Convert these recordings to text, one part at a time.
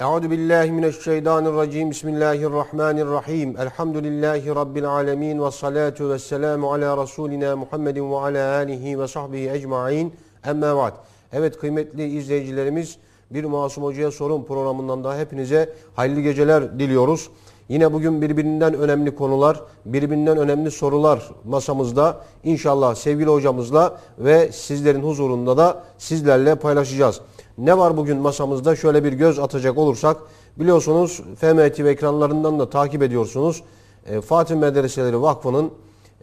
Euzu billahi mineşşeytanirracim. Bismillahirrahmanirrahim. Elhamdülillahi rabbil alamin ve salatu vesselamu ala rasulina Muhammedin ve ala alihi ve sahbihi ecmaîn. Emme ba'd. Evet kıymetli izleyicilerimiz Bir Masum Hoca'ya Sorun programından da hepinize hayırlı geceler diliyoruz. Yine bugün birbirinden önemli konular, birbirinden önemli sorular masamızda inşallah sevgili hocamızla ve sizlerin huzurunda da sizlerle paylaşacağız. Ne var bugün masamızda? Şöyle bir göz atacak olursak biliyorsunuz FM ekranlarından da takip ediyorsunuz. E, Fatih Medreseleri Vakfı'nın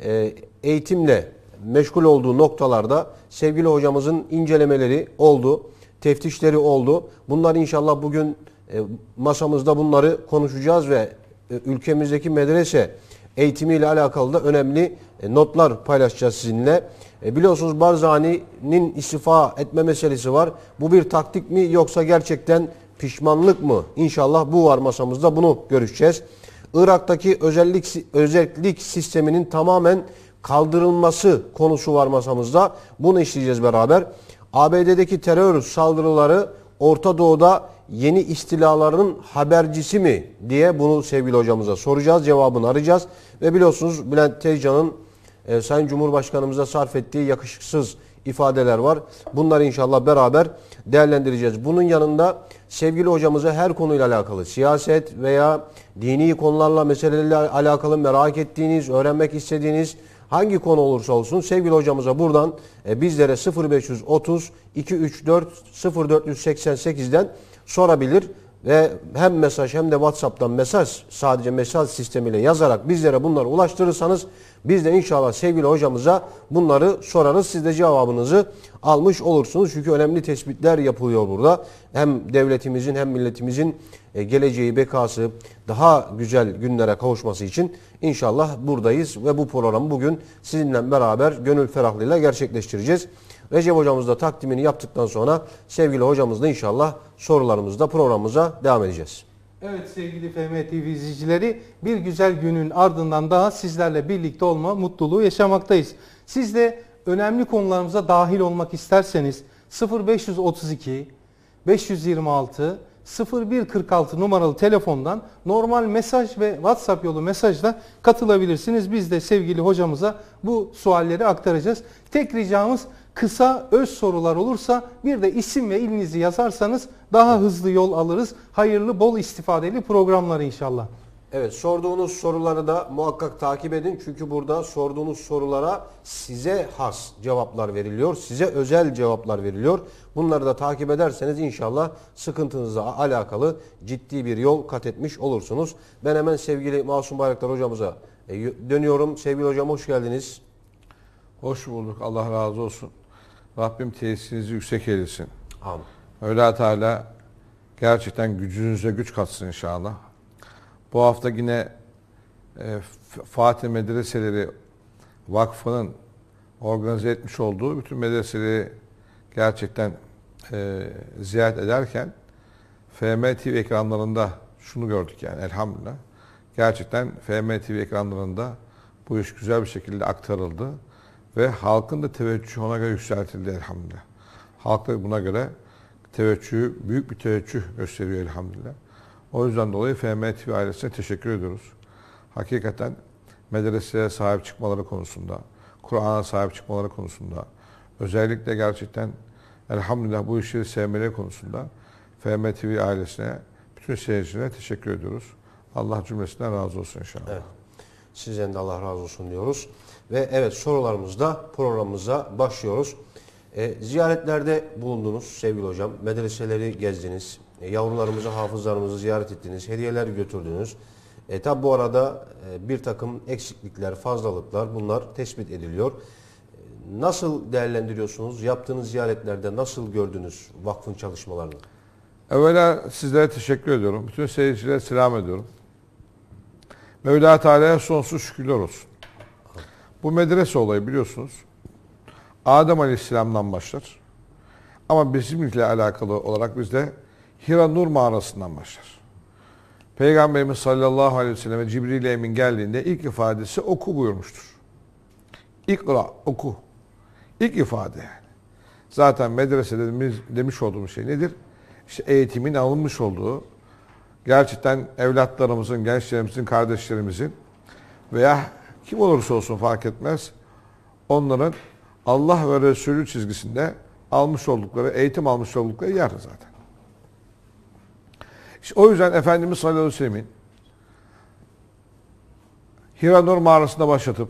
e, eğitimle meşgul olduğu noktalarda sevgili hocamızın incelemeleri oldu, teftişleri oldu. Bunlar inşallah bugün e, masamızda bunları konuşacağız ve e, ülkemizdeki medrese eğitimiyle alakalı da önemli e, notlar paylaşacağız sizinle. E biliyorsunuz Barzani'nin istifa etme meselesi var. Bu bir taktik mi yoksa gerçekten pişmanlık mı? İnşallah bu var masamızda bunu görüşeceğiz. Irak'taki özellik, özellik sisteminin tamamen kaldırılması konusu var masamızda. Bunu işleyeceğiz beraber. ABD'deki terör saldırıları Orta Doğu'da yeni istilaların habercisi mi diye bunu sevgili hocamıza soracağız. Cevabını arayacağız. Ve biliyorsunuz Bülent Tezcan'ın e, Sayın Cumhurbaşkanımıza sarf ettiği yakışıksız ifadeler var. Bunları inşallah beraber değerlendireceğiz. Bunun yanında sevgili hocamıza her konuyla alakalı siyaset veya dini konularla meselelerle alakalı merak ettiğiniz, öğrenmek istediğiniz hangi konu olursa olsun sevgili hocamıza buradan e, bizlere 0530 234 0488'den sorabilir ve hem mesaj hem de WhatsApp'tan mesaj sadece mesaj sistemiyle yazarak bizlere bunları ulaştırırsanız biz de inşallah sevgili hocamıza bunları sorarız. Siz de cevabınızı almış olursunuz. Çünkü önemli tespitler yapılıyor burada. Hem devletimizin hem milletimizin e, geleceği, bekası daha güzel günlere kavuşması için inşallah buradayız ve bu programı bugün sizinle beraber gönül ferahlığıyla gerçekleştireceğiz. Recep hocamız da takdimini yaptıktan sonra sevgili hocamızla inşallah sorularımızda programımıza devam edeceğiz. Evet sevgili FM izleyicileri bir güzel günün ardından daha sizlerle birlikte olma mutluluğu yaşamaktayız. Siz de önemli konularımıza dahil olmak isterseniz 0532 526 0146 numaralı telefondan normal mesaj ve WhatsApp yolu mesajla katılabilirsiniz. Biz de sevgili hocamıza bu sualleri aktaracağız. Tek ricamız kısa öz sorular olursa bir de isim ve ilinizi yazarsanız daha hızlı yol alırız. Hayırlı bol istifadeli programlar inşallah. Evet sorduğunuz soruları da muhakkak takip edin. Çünkü burada sorduğunuz sorulara size has cevaplar veriliyor. Size özel cevaplar veriliyor. Bunları da takip ederseniz inşallah sıkıntınıza alakalı ciddi bir yol kat etmiş olursunuz. Ben hemen sevgili Masum Bayraktar hocamıza e, dönüyorum. Sevgili hocam hoş geldiniz. Hoş bulduk Allah razı olsun. Rabbim tesisinizi yüksek eylesin. Amin. Öyle Teala gerçekten gücünüze güç katsın inşallah. Bu hafta yine e, Fatih Medreseleri Vakfı'nın organize etmiş olduğu bütün medreseleri gerçekten e, ziyaret ederken FMTV ekranlarında şunu gördük yani elhamdülillah. Gerçekten FMTV ekranlarında bu iş güzel bir şekilde aktarıldı. Ve halkın da teveccühü ona göre yükseltildi elhamdülillah. Halk da buna göre teveccühü, büyük bir teveccüh gösteriyor elhamdülillah. O yüzden dolayı FMTV ailesine teşekkür ediyoruz. Hakikaten medreselere sahip çıkmaları konusunda, Kur'an'a sahip çıkmaları konusunda, özellikle gerçekten elhamdülillah bu işleri sevmeleri konusunda FMTV ailesine, bütün seyircilere teşekkür ediyoruz. Allah cümlesinden razı olsun inşallah. Evet. Sizden de Allah razı olsun diyoruz. Ve evet sorularımızda programımıza başlıyoruz. E, ziyaretlerde bulundunuz sevgili hocam. Medreseleri gezdiniz. E, yavrularımızı, hafızlarımızı ziyaret ettiniz. Hediyeler götürdünüz. E, tabi bu arada e, bir takım eksiklikler, fazlalıklar bunlar tespit ediliyor. E, nasıl değerlendiriyorsunuz? Yaptığınız ziyaretlerde nasıl gördünüz vakfın çalışmalarını? Evvela sizlere teşekkür ediyorum. Bütün seyircilere selam ediyorum. Mevla Teala'ya sonsuz şükürler olsun. Bu medrese olayı biliyorsunuz. Adem Aleyhisselam'dan başlar. Ama bizimle alakalı olarak bizde Hira Nur mağarasından başlar. Peygamberimiz sallallahu aleyhi ve selleme Cibril Emin geldiğinde ilk ifadesi oku buyurmuştur. İkra, oku. İlk ifade yani. Zaten medresede demiş, demiş olduğumuz şey nedir? İşte eğitimin alınmış olduğu, gerçekten evlatlarımızın, gençlerimizin, kardeşlerimizin veya kim olursa olsun fark etmez. Onların Allah ve Resulü çizgisinde almış oldukları, eğitim almış oldukları yer zaten. İşte o yüzden Efendimiz sallallahu aleyhi ve sellemin Hira Nur mağarasında başlatıp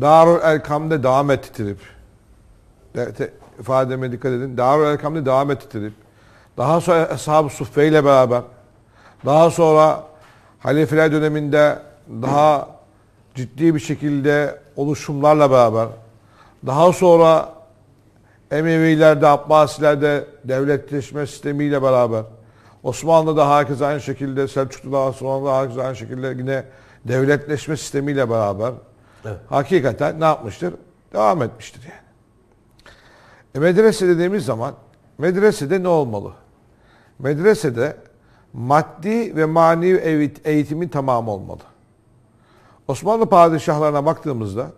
Darul Elkam'da devam ettirip de, de, ifademe dikkat edin. Darul Elkam'da devam ettirip daha sonra Eshab-ı Suffe ile beraber daha sonra Halifeler döneminde daha ciddi bir şekilde oluşumlarla beraber daha sonra Emevilerde, Abbasilerde devletleşme sistemiyle beraber Osmanlı'da herkes aynı şekilde, Selçuklu'da, Osmanlı'da herkes aynı şekilde yine devletleşme sistemiyle beraber evet. hakikaten ne yapmıştır? Devam etmiştir yani. E medrese dediğimiz zaman medresede ne olmalı? Medresede maddi ve manevi eğitimin tamamı olmalı. Osmanlı padişahlarına baktığımızda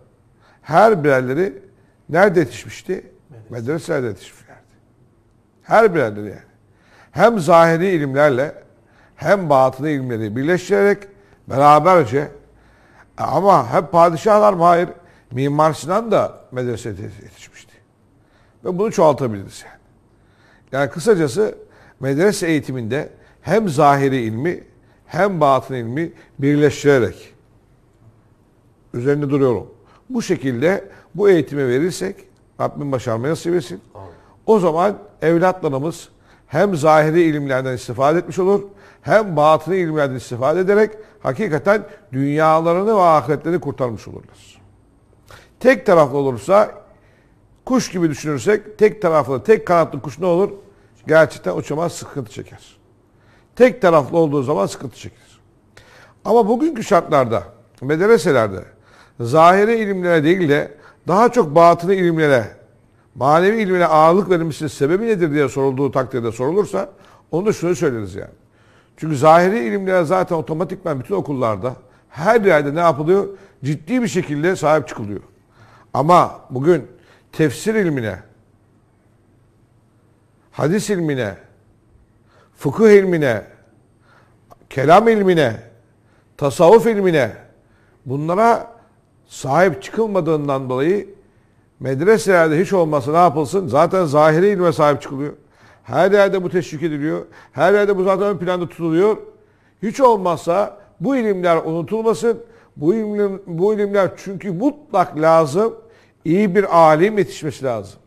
her birileri nerede yetişmişti? Medreselerde yetişmişlerdi. Her birileri yani. Hem zahiri ilimlerle hem batını ilimleri birleştirerek beraberce e, ama hep padişahlar mı? Hayır. Mimar Sinan da medresede yetişmişti. Ve bunu çoğaltabiliriz yani. Yani kısacası medrese eğitiminde hem zahiri ilmi hem batın ilmi birleştirerek üzerinde duruyorum. Bu şekilde bu eğitimi verirsek Rabbim başarmaya nasip etsin. O zaman evlatlarımız hem zahiri ilimlerden istifade etmiş olur hem batını ilimlerden istifade ederek hakikaten dünyalarını ve ahiretlerini kurtarmış olurlar. Tek taraflı olursa kuş gibi düşünürsek tek taraflı, tek kanatlı kuş ne olur? Gerçekten uçamaz, sıkıntı çeker. Tek taraflı olduğu zaman sıkıntı çeker. Ama bugünkü şartlarda, medreselerde zahire ilimlere değil de daha çok batını ilimlere, manevi ilimlere ağırlık verilmesinin sebebi nedir diye sorulduğu takdirde sorulursa onu da şunu söyleriz yani. Çünkü zahiri ilimlere zaten otomatikman bütün okullarda her yerde ne yapılıyor? Ciddi bir şekilde sahip çıkılıyor. Ama bugün tefsir ilmine, hadis ilmine, fıkıh ilmine, kelam ilmine, tasavvuf ilmine bunlara sahip çıkılmadığından dolayı medreselerde hiç olmazsa ne yapılsın? Zaten zahiri ilme sahip çıkılıyor. Her yerde bu teşvik ediliyor. Her yerde bu zaten ön planda tutuluyor. Hiç olmazsa bu ilimler unutulmasın. Bu, ilim, bu ilimler çünkü mutlak lazım. İyi bir alim yetişmesi lazım.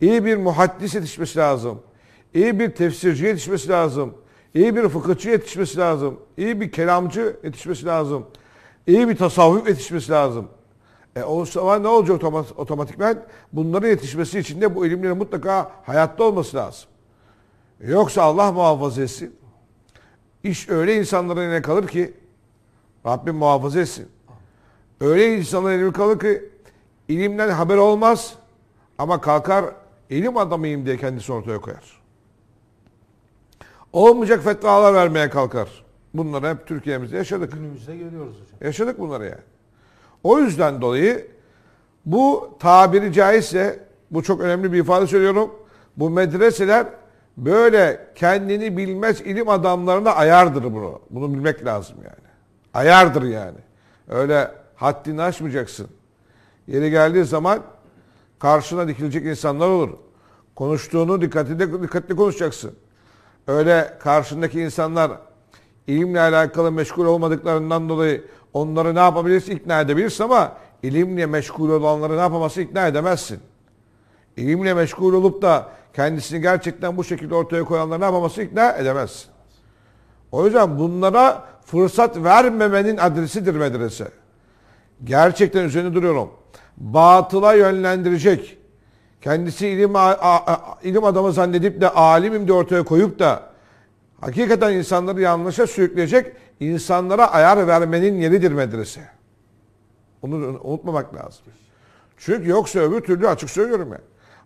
İyi bir muhaddis yetişmesi lazım. İyi bir tefsirci yetişmesi lazım. İyi bir fıkıhçı yetişmesi lazım. İyi bir kelamcı yetişmesi lazım iyi bir tasavvuf yetişmesi lazım. E o zaman ne olacak otomatikmen? Bunların yetişmesi için de bu ilimlerin mutlaka hayatta olması lazım. Yoksa Allah muhafaza etsin. İş öyle insanların eline kalır ki Rabbim muhafaza etsin. Öyle insanların eline kalır ki ilimden haber olmaz ama kalkar ilim adamıyım diye kendisi ortaya koyar. Olmayacak fetvalar vermeye kalkar. Bunları hep Türkiye'mizde yaşadık. Günümüzde görüyoruz hocam. Yaşadık bunları yani. O yüzden dolayı bu tabiri caizse bu çok önemli bir ifade söylüyorum. Bu medreseler böyle kendini bilmez ilim adamlarına ayardır bunu. Bunu bilmek lazım yani. Ayardır yani. Öyle haddini aşmayacaksın. Yeri geldiği zaman karşına dikilecek insanlar olur. Konuştuğunu dikkatli, dikkatli konuşacaksın. Öyle karşındaki insanlar ilimle alakalı meşgul olmadıklarından dolayı onları ne yapabilirsin? ikna edebilirsin ama ilimle meşgul olanları ne yapaması ikna edemezsin. İlimle meşgul olup da kendisini gerçekten bu şekilde ortaya koyanları ne yapaması ikna edemezsin. O yüzden bunlara fırsat vermemenin adresidir medrese. Gerçekten üzerine duruyorum. Batıla yönlendirecek, kendisi ilim, ilim adamı zannedip de alimim de ortaya koyup da hakikaten insanları yanlışa sürükleyecek insanlara ayar vermenin yeridir medrese. Bunu unutmamak lazım. Çünkü yoksa öbür türlü açık söylüyorum ya.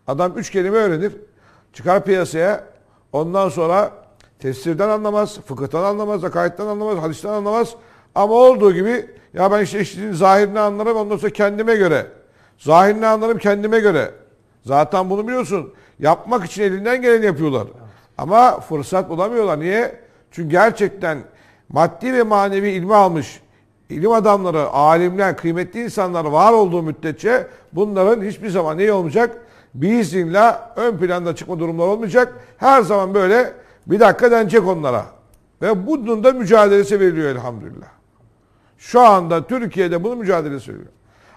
Adam üç kelime öğrenir, çıkar piyasaya, ondan sonra tefsirden anlamaz, fıkıhtan anlamaz, akayetten anlamaz, hadisten anlamaz. Ama olduğu gibi ya ben işte işin zahirini anlarım ondan sonra kendime göre. Zahirini anlarım kendime göre. Zaten bunu biliyorsun. Yapmak için elinden gelen yapıyorlar. Ama fırsat bulamıyorlar. Niye? Çünkü gerçekten maddi ve manevi ilmi almış ilim adamları, alimler, kıymetli insanlar var olduğu müddetçe bunların hiçbir zaman iyi olmayacak? Biiznillah ön planda çıkma durumları olmayacak. Her zaman böyle bir dakika denecek onlara. Ve bunun da mücadelesi veriliyor elhamdülillah. Şu anda Türkiye'de bunun mücadelesi veriliyor.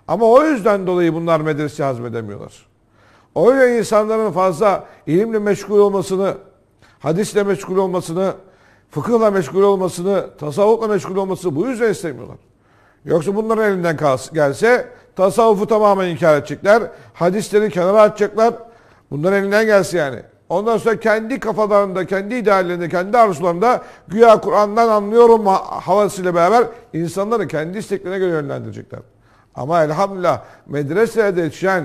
Ama o yüzden dolayı bunlar medrese hazmedemiyorlar. Öyle insanların fazla ilimle meşgul olmasını hadisle meşgul olmasını, fıkıhla meşgul olmasını, tasavvufla meşgul olmasını bu yüzden istemiyorlar. Yoksa bunların elinden gelse tasavvufu tamamen inkar edecekler. Hadisleri kenara atacaklar. Bunların elinden gelse yani. Ondan sonra kendi kafalarında, kendi ideallerinde, kendi arzularında güya Kur'an'dan anlıyorum havasıyla beraber insanları kendi isteklerine göre yönlendirecekler. Ama elhamdülillah medresede yetişen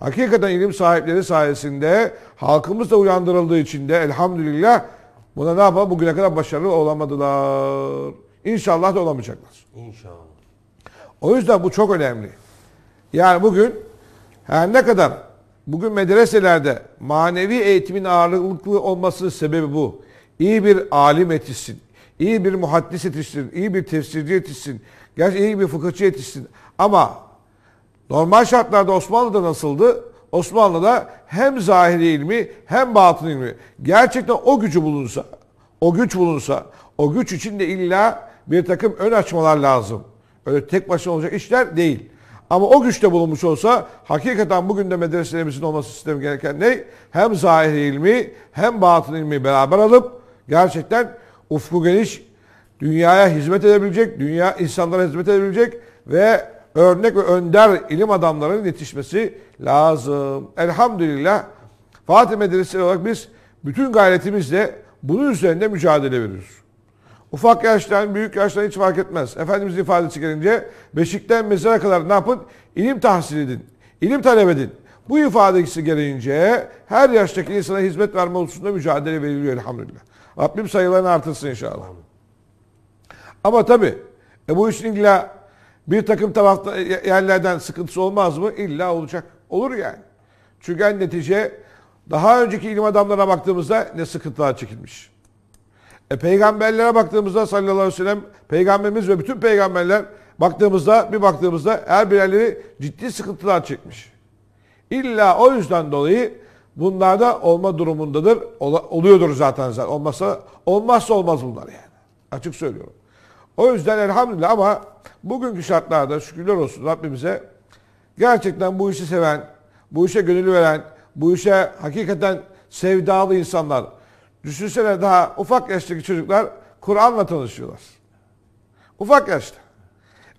Hakikaten ilim sahipleri sayesinde halkımız da uyandırıldığı için de elhamdülillah buna ne yapalım? Bugüne kadar başarılı olamadılar. İnşallah da olamayacaklar. İnşallah. O yüzden bu çok önemli. Yani bugün her ne kadar bugün medreselerde manevi eğitimin ağırlıklı olması sebebi bu. İyi bir alim yetişsin, iyi bir muhaddis yetişsin, iyi bir tefsirci yetişsin, gerçi iyi bir fıkıhçı yetişsin. Ama Normal şartlarda Osmanlı'da nasıldı? Osmanlı'da hem zahiri ilmi hem batın ilmi. Gerçekten o gücü bulunsa, o güç bulunsa, o güç için de illa bir takım ön açmalar lazım. Öyle tek başına olacak işler değil. Ama o güçte bulunmuş olsa hakikaten bugün de medreselerimizin olması sistemi gereken ne? Hem zahiri ilmi hem batın ilmi beraber alıp gerçekten ufku geniş, dünyaya hizmet edebilecek, dünya insanlara hizmet edebilecek ve örnek ve önder ilim adamlarının yetişmesi lazım. Elhamdülillah Fatih Medresesi olarak biz bütün gayretimizle bunun üzerinde mücadele veriyoruz. Ufak yaştan, büyük yaştan hiç fark etmez. Efendimiz ifadesi gelince beşikten mezara kadar ne yapın? İlim tahsil edin, ilim talep edin. Bu ifadesi gelince her yaştaki insana hizmet verme hususunda mücadele veriliyor elhamdülillah. Rabbim sayılarını artırsın inşallah. Ama tabi e, bu işin illa bir takım tarafta yerlerden sıkıntısı olmaz mı? İlla olacak. Olur yani. Çünkü en netice daha önceki ilim adamlarına baktığımızda ne sıkıntılar çekilmiş. E, peygamberlere baktığımızda sallallahu aleyhi ve sellem peygamberimiz ve bütün peygamberler baktığımızda bir baktığımızda her birerleri ciddi sıkıntılar çekmiş. İlla o yüzden dolayı bunlar da olma durumundadır. Ol, oluyordur zaten zaten. Olmazsa, olmazsa olmaz bunlar yani. Açık söylüyorum. O yüzden elhamdülillah ama bugünkü şartlarda şükürler olsun Rabbimize gerçekten bu işi seven, bu işe gönül veren, bu işe hakikaten sevdalı insanlar. Düşünsene daha ufak yaştaki çocuklar Kur'an'la tanışıyorlar. Ufak yaşta.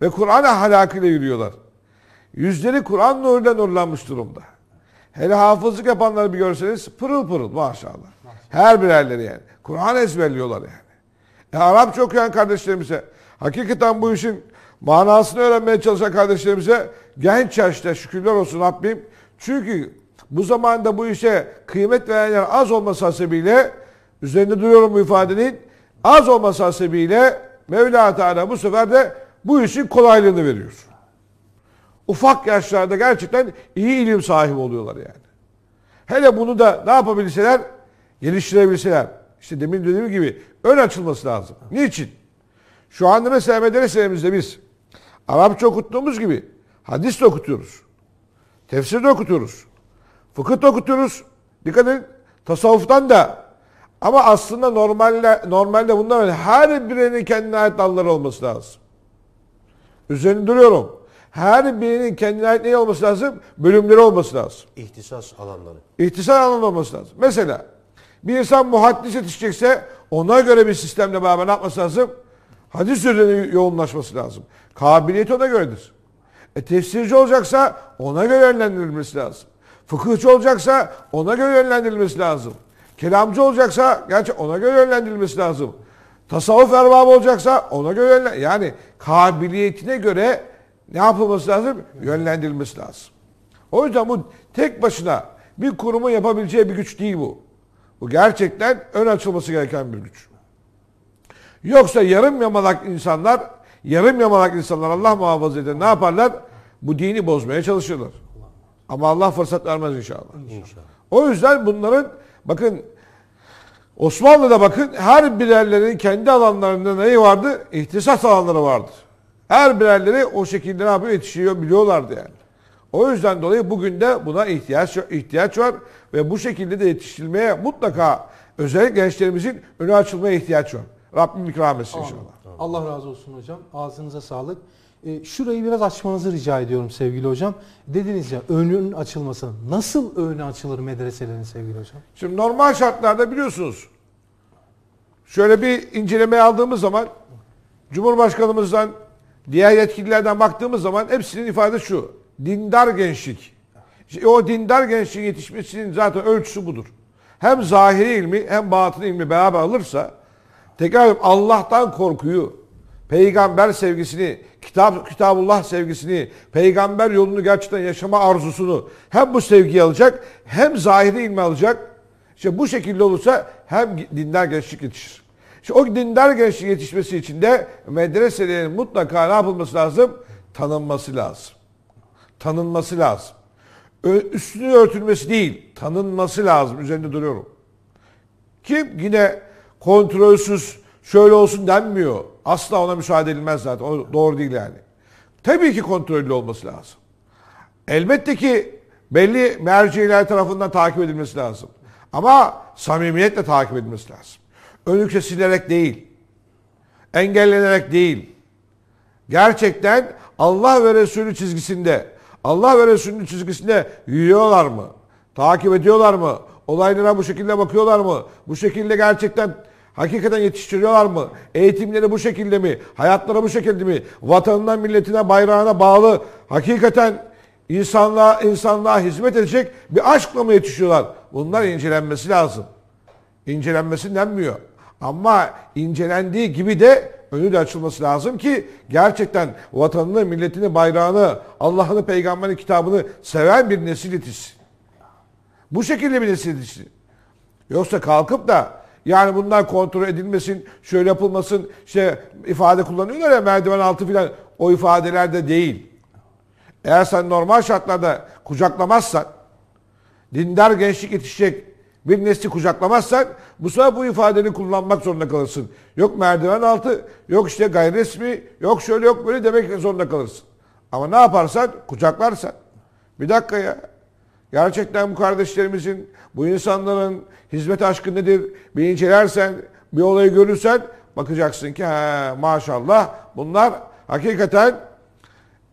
Ve Kur'an'a halakıyla yürüyorlar. Yüzleri Kur'an nuruyla nurlanmış durumda. Hele hafızlık yapanları bir görseniz pırıl pırıl maşallah. Her birerleri yani. Kur'an ezberliyorlar yani. E, Arapça okuyan kardeşlerimize, hakikaten bu işin manasını öğrenmeye çalışan kardeşlerimize genç yaşta şükürler olsun Rabbim. Çünkü bu zamanda bu işe kıymet verenler az olması hasebiyle üzerinde duruyorum bu ifadenin az olması hasebiyle Mevla Teala bu sefer de bu işin kolaylığını veriyor. Ufak yaşlarda gerçekten iyi ilim sahibi oluyorlar yani. Hele bunu da ne yapabilseler? Geliştirebilseler. İşte demin dediğim gibi ön açılması lazım. Niçin? Şu anda mesela medreselerimizde biz Arapça okuttuğumuz gibi hadis de okutuyoruz. Tefsir de okutuyoruz. Fıkıh da okutuyoruz. Dikkat edin tasavvuftan da ama aslında normalde, normalde bundan önce her birinin kendine ait dalları olması lazım. Üzerinde duruyorum. Her birinin kendine ait ne olması lazım? Bölümleri olması lazım. İhtisas alanları. İhtisas alanları olması lazım. Mesela bir insan muhaddis yetişecekse ona göre bir sistemle beraber ne yapması lazım? Hadis üzerine yoğunlaşması lazım. Kabiliyeti ona göredir. E, tefsirci olacaksa ona göre yönlendirilmesi lazım. Fıkıhçı olacaksa ona göre yönlendirilmesi lazım. Kelamcı olacaksa gerçi ona göre yönlendirilmesi lazım. Tasavvuf erbabı olacaksa ona göre yönlendirilmesi Yani kabiliyetine göre ne yapılması lazım? Yönlendirilmesi lazım. O yüzden bu tek başına bir kurumun yapabileceği bir güç değil bu. Bu gerçekten ön açılması gereken bir güç. Yoksa yarım yamalak insanlar, yarım yamalak insanlar Allah muhafaza eder ne yaparlar? Bu dini bozmaya çalışırlar. Ama Allah fırsat vermez inşallah. inşallah. O yüzden bunların bakın Osmanlı'da bakın her birerlerinin kendi alanlarında neyi vardı? İhtisas alanları vardı. Her birerleri o şekilde ne yapıyor? Yetişiyor biliyorlardı yani. O yüzden dolayı bugün de buna ihtiyaç ihtiyaç var ve bu şekilde de yetiştirilmeye mutlaka özellikle gençlerimizin önü açılmaya ihtiyaç var. Rabbim ikram etsin inşallah. Allah razı olsun hocam. Ağzınıza sağlık. E, şurayı biraz açmanızı rica ediyorum sevgili hocam. Dediniz ya önün açılması. Nasıl önü açılır medreselerin sevgili hocam? Şimdi normal şartlarda biliyorsunuz şöyle bir inceleme aldığımız zaman Cumhurbaşkanımızdan diğer yetkililerden baktığımız zaman hepsinin ifadesi şu dindar gençlik. o dindar gençliğin yetişmesinin zaten ölçüsü budur. Hem zahiri ilmi hem batın ilmi beraber alırsa tekrar Allah'tan korkuyu, peygamber sevgisini, kitap kitabullah sevgisini, peygamber yolunu gerçekten yaşama arzusunu hem bu sevgiyi alacak hem zahiri ilmi alacak. İşte bu şekilde olursa hem dindar gençlik yetişir. İşte o dindar gençlik yetişmesi için de medreselerin mutlaka ne yapılması lazım? Tanınması lazım tanınması lazım. üstünü örtülmesi değil, tanınması lazım. Üzerinde duruyorum. Kim yine kontrolsüz şöyle olsun denmiyor. Asla ona müsaade edilmez zaten. O doğru değil yani. Tabii ki kontrollü olması lazım. Elbette ki belli merciler tarafından takip edilmesi lazım. Ama samimiyetle takip edilmesi lazım. Önü kesilerek değil. Engellenerek değil. Gerçekten Allah ve Resulü çizgisinde Allah ve Resulünün çizgisinde yürüyorlar mı? Takip ediyorlar mı? Olaylara bu şekilde bakıyorlar mı? Bu şekilde gerçekten hakikaten yetiştiriyorlar mı? Eğitimleri bu şekilde mi? Hayatları bu şekilde mi? Vatanından milletine, bayrağına bağlı hakikaten insanlığa, insanlığa hizmet edecek bir aşkla mı yetişiyorlar? Bunlar incelenmesi lazım. İncelenmesi denmiyor. Ama incelendiği gibi de önü de açılması lazım ki gerçekten vatanını, milletini, bayrağını, Allah'ını, peygamberin kitabını seven bir nesil yetişsin. Bu şekilde bir nesil yetişsin. Yoksa kalkıp da yani bunlar kontrol edilmesin, şöyle yapılmasın, şey ifade kullanıyorlar ya merdiven altı filan o ifadeler de değil. Eğer sen normal şartlarda kucaklamazsan dindar gençlik yetişecek, bir nesli kucaklamazsak bu sefer bu ifadeni kullanmak zorunda kalırsın. Yok merdiven altı, yok işte gayri resmi, yok şöyle yok böyle demek zorunda kalırsın. Ama ne yaparsan kucaklarsan. Bir dakika ya. Gerçekten bu kardeşlerimizin, bu insanların hizmet aşkı nedir? Bir incelersen, bir olayı görürsen bakacaksın ki he, maşallah bunlar hakikaten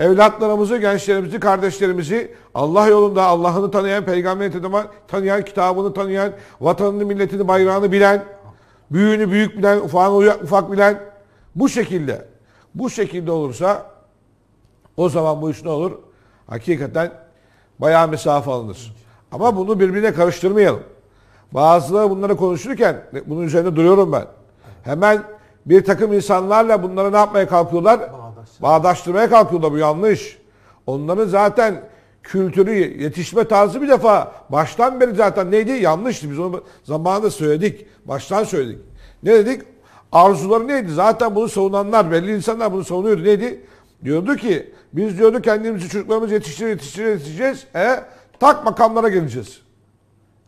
evlatlarımızı, gençlerimizi, kardeşlerimizi Allah yolunda Allah'ını tanıyan, peygamberini tanıyan, kitabını tanıyan, vatanını, milletini, bayrağını bilen, büyüğünü büyük bilen, ufağını ufak bilen bu şekilde bu şekilde olursa o zaman bu iş ne olur? Hakikaten bayağı mesafe alınır. Ama bunu birbirine karıştırmayalım. Bazıları bunları konuşurken bunun üzerinde duruyorum ben. Hemen bir takım insanlarla bunları ne yapmaya kalkıyorlar? Bağdaştırmaya kalkıyorlar bu yanlış. Onların zaten kültürü, yetişme tarzı bir defa baştan beri zaten neydi? Yanlıştı. Biz onu zamanında söyledik. Baştan söyledik. Ne dedik? Arzuları neydi? Zaten bunu savunanlar, belli insanlar bunu savunuyordu. Neydi? Diyordu ki biz diyordu kendimizi çocuklarımız yetiştirir, yetiştirir, yetiştireceğiz. E tak makamlara geleceğiz.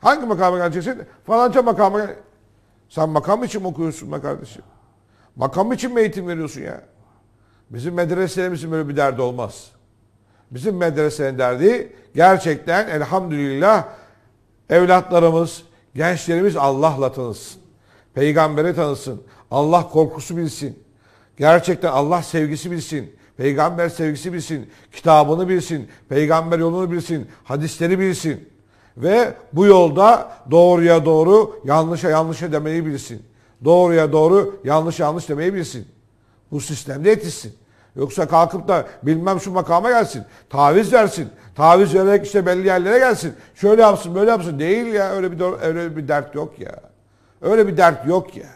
Hangi makama geleceksin? Falanca makama Sen makam için mi okuyorsun be kardeşim? Makam için mi eğitim veriyorsun ya? Bizim medreselerimizin böyle bir derdi olmaz. Bizim medresenin derdi gerçekten elhamdülillah evlatlarımız, gençlerimiz Allah'la tanısın. Peygamberi tanısın. Allah korkusu bilsin. Gerçekten Allah sevgisi bilsin. Peygamber sevgisi bilsin. Kitabını bilsin. Peygamber yolunu bilsin. Hadisleri bilsin. Ve bu yolda doğruya doğru, yanlışa yanlışa demeyi bilsin. Doğruya doğru, yanlış yanlış demeyi bilsin. Bu sistemde yetişsin. Yoksa kalkıp da bilmem şu makama gelsin. Taviz versin. Taviz vererek işte belli yerlere gelsin. Şöyle yapsın böyle yapsın. Değil ya öyle bir, öyle bir dert yok ya. Öyle bir dert yok ya.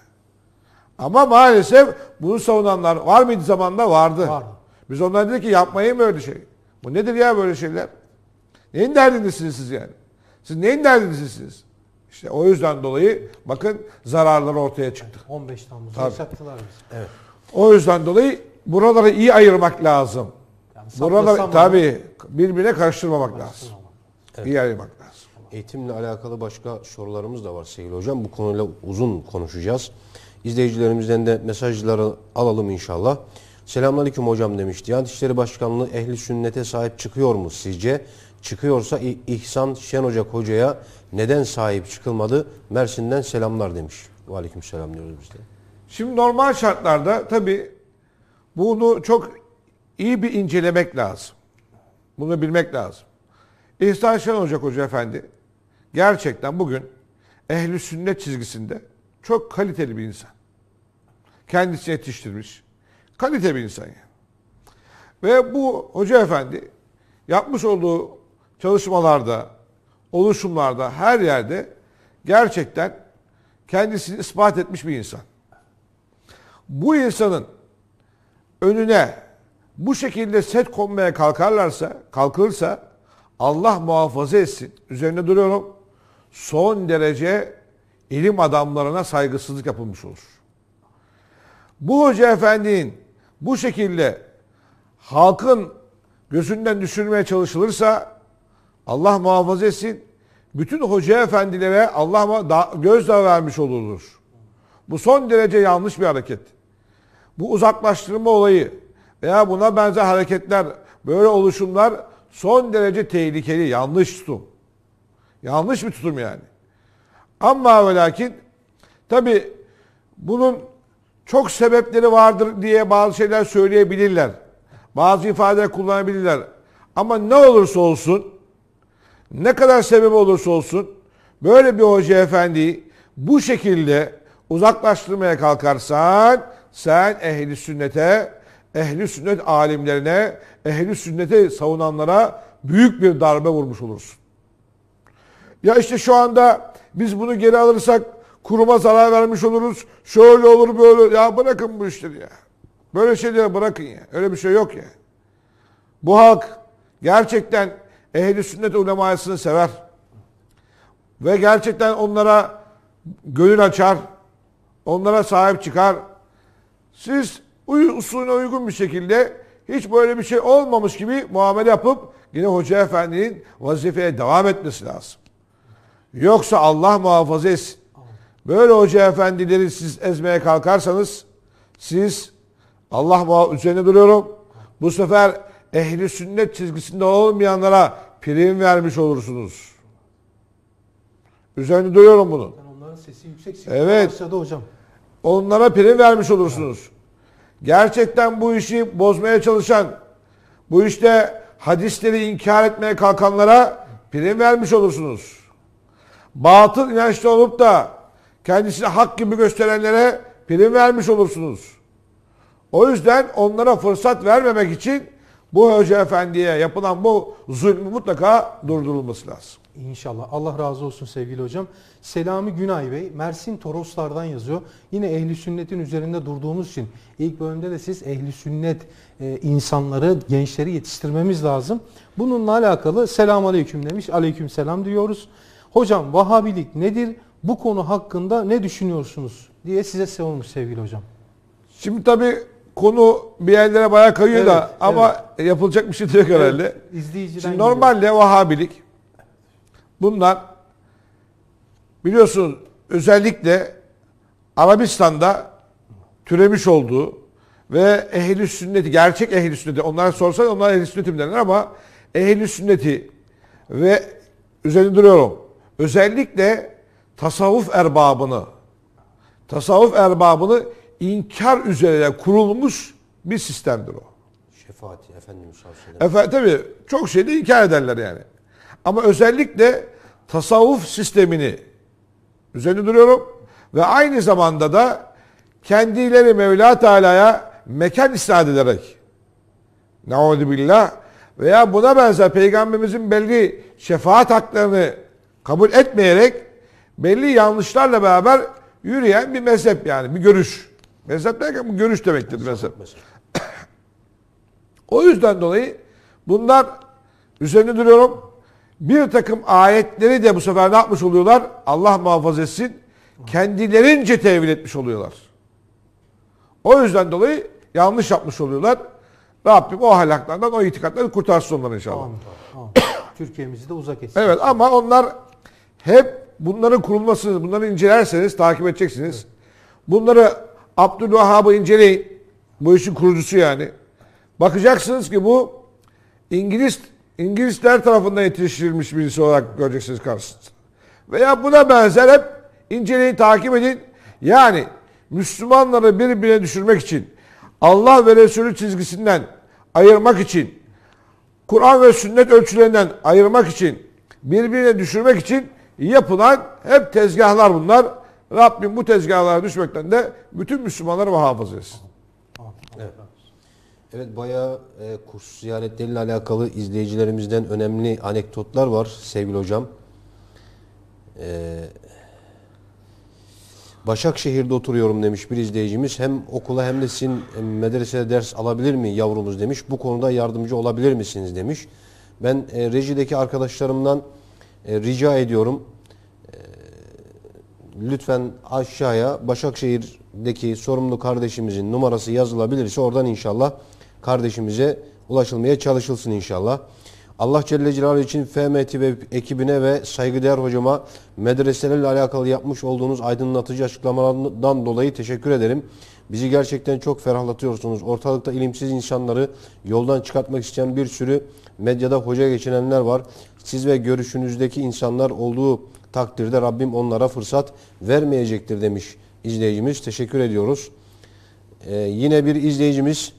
Ama maalesef bunu savunanlar var mıydı zamanda? Vardı. Var. Biz onlara dedik ki yapmayın böyle şey. Bu nedir ya böyle şeyler? Neyin derdindesiniz siz yani? Siz neyin derdindesiniz? İşte o yüzden dolayı bakın zararlar ortaya çıktı. 15 Temmuz'da sattılar biz. Evet. O yüzden dolayı buraları iyi ayırmak lazım. Yani buraları tabii birbirine karıştırmamak lazım. Evet. İyi ayırmak lazım. Eğitimle alakalı başka sorularımız da var sevgili hocam. Bu konuyla uzun konuşacağız. İzleyicilerimizden de mesajları alalım inşallah. Selamünaleyküm hocam demiş. Diyanet İşleri Başkanlığı ehli sünnete sahip çıkıyor mu sizce? Çıkıyorsa İhsan Şen Ocak hocaya neden sahip çıkılmadı? Mersin'den selamlar demiş. Aleyküm selam diyoruz biz de. Şimdi normal şartlarda tabii bunu çok iyi bir incelemek lazım. Bunu bilmek lazım. İhsan Şen Ocak Hoca Efendi gerçekten bugün ehli sünnet çizgisinde çok kaliteli bir insan. Kendisi yetiştirmiş. Kalite bir insan yani. Ve bu Hoca Efendi yapmış olduğu çalışmalarda, oluşumlarda, her yerde gerçekten kendisini ispat etmiş bir insan bu insanın önüne bu şekilde set konmaya kalkarlarsa, kalkılırsa Allah muhafaza etsin. Üzerine duruyorum. Son derece ilim adamlarına saygısızlık yapılmış olur. Bu hoca efendinin bu şekilde halkın gözünden düşürmeye çalışılırsa Allah muhafaza etsin. Bütün hoca efendilere Allah gözle vermiş oluruz. Bu son derece yanlış bir hareket. Bu uzaklaştırma olayı veya buna benzer hareketler, böyle oluşumlar son derece tehlikeli, yanlış tutum. Yanlış bir tutum yani. Ama ve lakin tabi bunun çok sebepleri vardır diye bazı şeyler söyleyebilirler. Bazı ifadeler kullanabilirler. Ama ne olursa olsun, ne kadar sebep olursa olsun böyle bir hoca efendiyi bu şekilde uzaklaştırmaya kalkarsan sen ehli sünnete, ehli sünnet alimlerine, ehli sünnete savunanlara büyük bir darbe vurmuş olursun. Ya işte şu anda biz bunu geri alırsak kuruma zarar vermiş oluruz. Şöyle olur böyle. Ya bırakın bu işleri ya. Böyle şeyleri bırakın ya. Öyle bir şey yok ya. Bu halk gerçekten ehli sünnet ulemasını sever. Ve gerçekten onlara gönül açar. Onlara sahip çıkar. Siz usulüne uygun bir şekilde hiç böyle bir şey olmamış gibi muamele yapıp yine hoca efendinin vazifeye devam etmesi lazım. Yoksa Allah muhafaza etsin. Böyle hoca efendileri siz ezmeye kalkarsanız siz Allah üzerine duruyorum. Bu sefer ehli sünnet çizgisinde olmayanlara prim vermiş olursunuz. Üzerine duruyorum bunu. Ben onların sesi yüksek. evet. hocam. Onlara prim vermiş olursunuz. Gerçekten bu işi bozmaya çalışan, bu işte hadisleri inkar etmeye kalkanlara prim vermiş olursunuz. Batıl inançlı olup da kendisini hak gibi gösterenlere prim vermiş olursunuz. O yüzden onlara fırsat vermemek için bu hoca efendiye yapılan bu zulmü mutlaka durdurulması lazım. İnşallah. Allah razı olsun sevgili hocam. Selami Günay Bey Mersin Toroslar'dan yazıyor. Yine ehli sünnetin üzerinde durduğumuz için ilk bölümde de siz ehli sünnet e, insanları, gençleri yetiştirmemiz lazım. Bununla alakalı selam aleyküm demiş. Aleyküm selam diyoruz. Hocam Vahabilik nedir? Bu konu hakkında ne düşünüyorsunuz? diye size sormuş sevgili hocam. Şimdi tabii konu bir yerlere bayağı kayıyor evet, da ama evet. yapılacak bir şey diyor herhalde. Evet, Şimdi normalde geliyor. Vahabilik Bundan biliyorsunuz özellikle Arabistan'da türemiş olduğu ve ehli sünneti, gerçek ehli sünneti, onlara sorsan onlar ehli sünnetim derler ama ehli sünneti ve üzerinde duruyorum. Özellikle tasavvuf erbabını, tasavvuf erbabını inkar üzerine kurulmuş bir sistemdir o. Şefaati efendim Efe, tabii çok şeyde inkar ederler yani. Ama özellikle tasavvuf sistemini üzerinde duruyorum. Ve aynı zamanda da kendileri Mevla Teala'ya mekan isnat ederek billah veya buna benzer peygamberimizin belli şefaat haklarını kabul etmeyerek belli yanlışlarla beraber yürüyen bir mezhep yani bir görüş. Mezhep derken bu görüş demektir mezhep. mezhep. mezhep. o yüzden dolayı bunlar üzerine duruyorum bir takım ayetleri de bu sefer ne yapmış oluyorlar? Allah muhafaza etsin. Kendilerince tevil etmiş oluyorlar. O yüzden dolayı yanlış yapmış oluyorlar. Rabbim o ahlaklardan, o itikatları kurtarsın onları inşallah. Amin, Türkiye'mizi de uzak etsin. Evet ama onlar hep bunların kurulmasını, bunları incelerseniz, takip edeceksiniz. Evet. Bunları Abdülvahhab'ı inceleyin. Bu işin kurucusu yani. Bakacaksınız ki bu İngiliz İngilizler tarafından yetiştirilmiş birisi olarak göreceksiniz Constantine. Veya buna benzer hep inceleyin, takip edin. Yani Müslümanları birbirine düşürmek için, Allah ve Resulü çizgisinden ayırmak için, Kur'an ve sünnet ölçülerinden ayırmak için, birbirine düşürmek için yapılan hep tezgahlar bunlar. Rabbim bu tezgahlara düşmekten de bütün Müslümanları muhafaza etsin. Evet bayağı e, kurs ziyaretleriyle alakalı izleyicilerimizden önemli anekdotlar var sevgili hocam. Ee, Başakşehir'de oturuyorum demiş bir izleyicimiz. Hem okula hem de sizin e, medresede ders alabilir mi yavrumuz demiş. Bu konuda yardımcı olabilir misiniz demiş. Ben e, rejideki arkadaşlarımdan e, rica ediyorum. E, lütfen aşağıya Başakşehir'deki sorumlu kardeşimizin numarası yazılabilirse oradan inşallah kardeşimize ulaşılmaya çalışılsın inşallah. Allah Celle Celaluhu için FMT TV ekibine ve saygıdeğer hocama medreselerle alakalı yapmış olduğunuz aydınlatıcı açıklamalardan dolayı teşekkür ederim. Bizi gerçekten çok ferahlatıyorsunuz. Ortalıkta ilimsiz insanları yoldan çıkartmak isteyen bir sürü medyada hoca geçinenler var. Siz ve görüşünüzdeki insanlar olduğu takdirde Rabbim onlara fırsat vermeyecektir demiş izleyicimiz. Teşekkür ediyoruz. Ee, yine bir izleyicimiz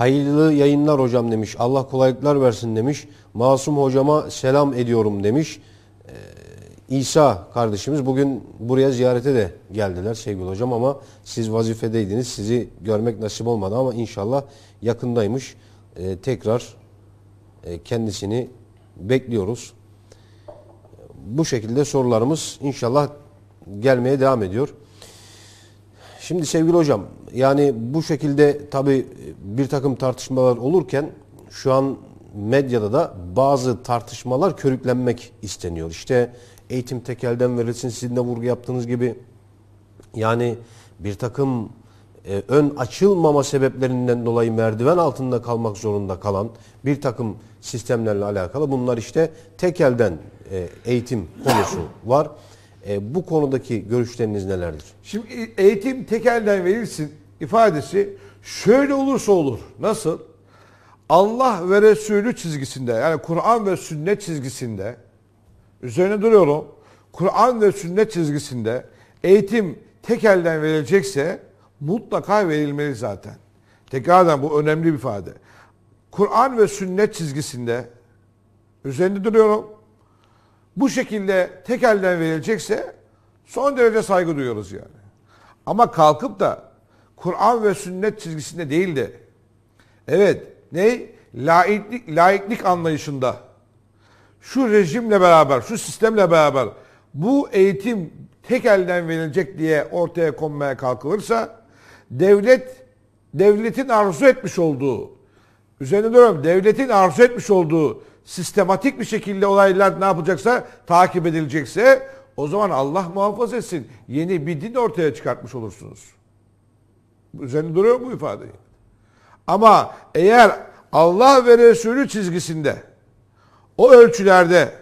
Hayırlı yayınlar hocam demiş. Allah kolaylıklar versin demiş. Masum hocama selam ediyorum demiş. Ee, İsa kardeşimiz bugün buraya ziyarete de geldiler sevgili hocam ama siz vazifedeydiniz. Sizi görmek nasip olmadı ama inşallah yakındaymış. Ee, tekrar e, kendisini bekliyoruz. Bu şekilde sorularımız inşallah gelmeye devam ediyor. Şimdi sevgili hocam yani bu şekilde tabi bir takım tartışmalar olurken şu an medyada da bazı tartışmalar körüklenmek isteniyor. İşte eğitim tekelden verilsin sizin de vurgu yaptığınız gibi yani bir takım e, ön açılmama sebeplerinden dolayı merdiven altında kalmak zorunda kalan bir takım sistemlerle alakalı bunlar işte tekelden e, eğitim konusu var. E, bu konudaki görüşleriniz nelerdir? Şimdi e, eğitim tekelden verilsin ifadesi şöyle olursa olur. Nasıl? Allah ve Resulü çizgisinde yani Kur'an ve sünnet çizgisinde üzerine duruyorum. Kur'an ve sünnet çizgisinde eğitim tek elden verilecekse mutlaka verilmeli zaten. Tekrardan bu önemli bir ifade. Kur'an ve sünnet çizgisinde üzerinde duruyorum bu şekilde tek elden verilecekse son derece saygı duyuyoruz yani. Ama kalkıp da Kur'an ve sünnet çizgisinde değil de evet ne laiklik, laiklik anlayışında şu rejimle beraber, şu sistemle beraber bu eğitim tek elden verilecek diye ortaya konmaya kalkılırsa devlet devletin arzu etmiş olduğu üzerine duruyorum devletin arzu etmiş olduğu sistematik bir şekilde olaylar ne yapılacaksa takip edilecekse o zaman Allah muhafaza etsin. Yeni bir din ortaya çıkartmış olursunuz. Üzerinde duruyor mu ifadeyi? Ama eğer Allah ve Resulü çizgisinde o ölçülerde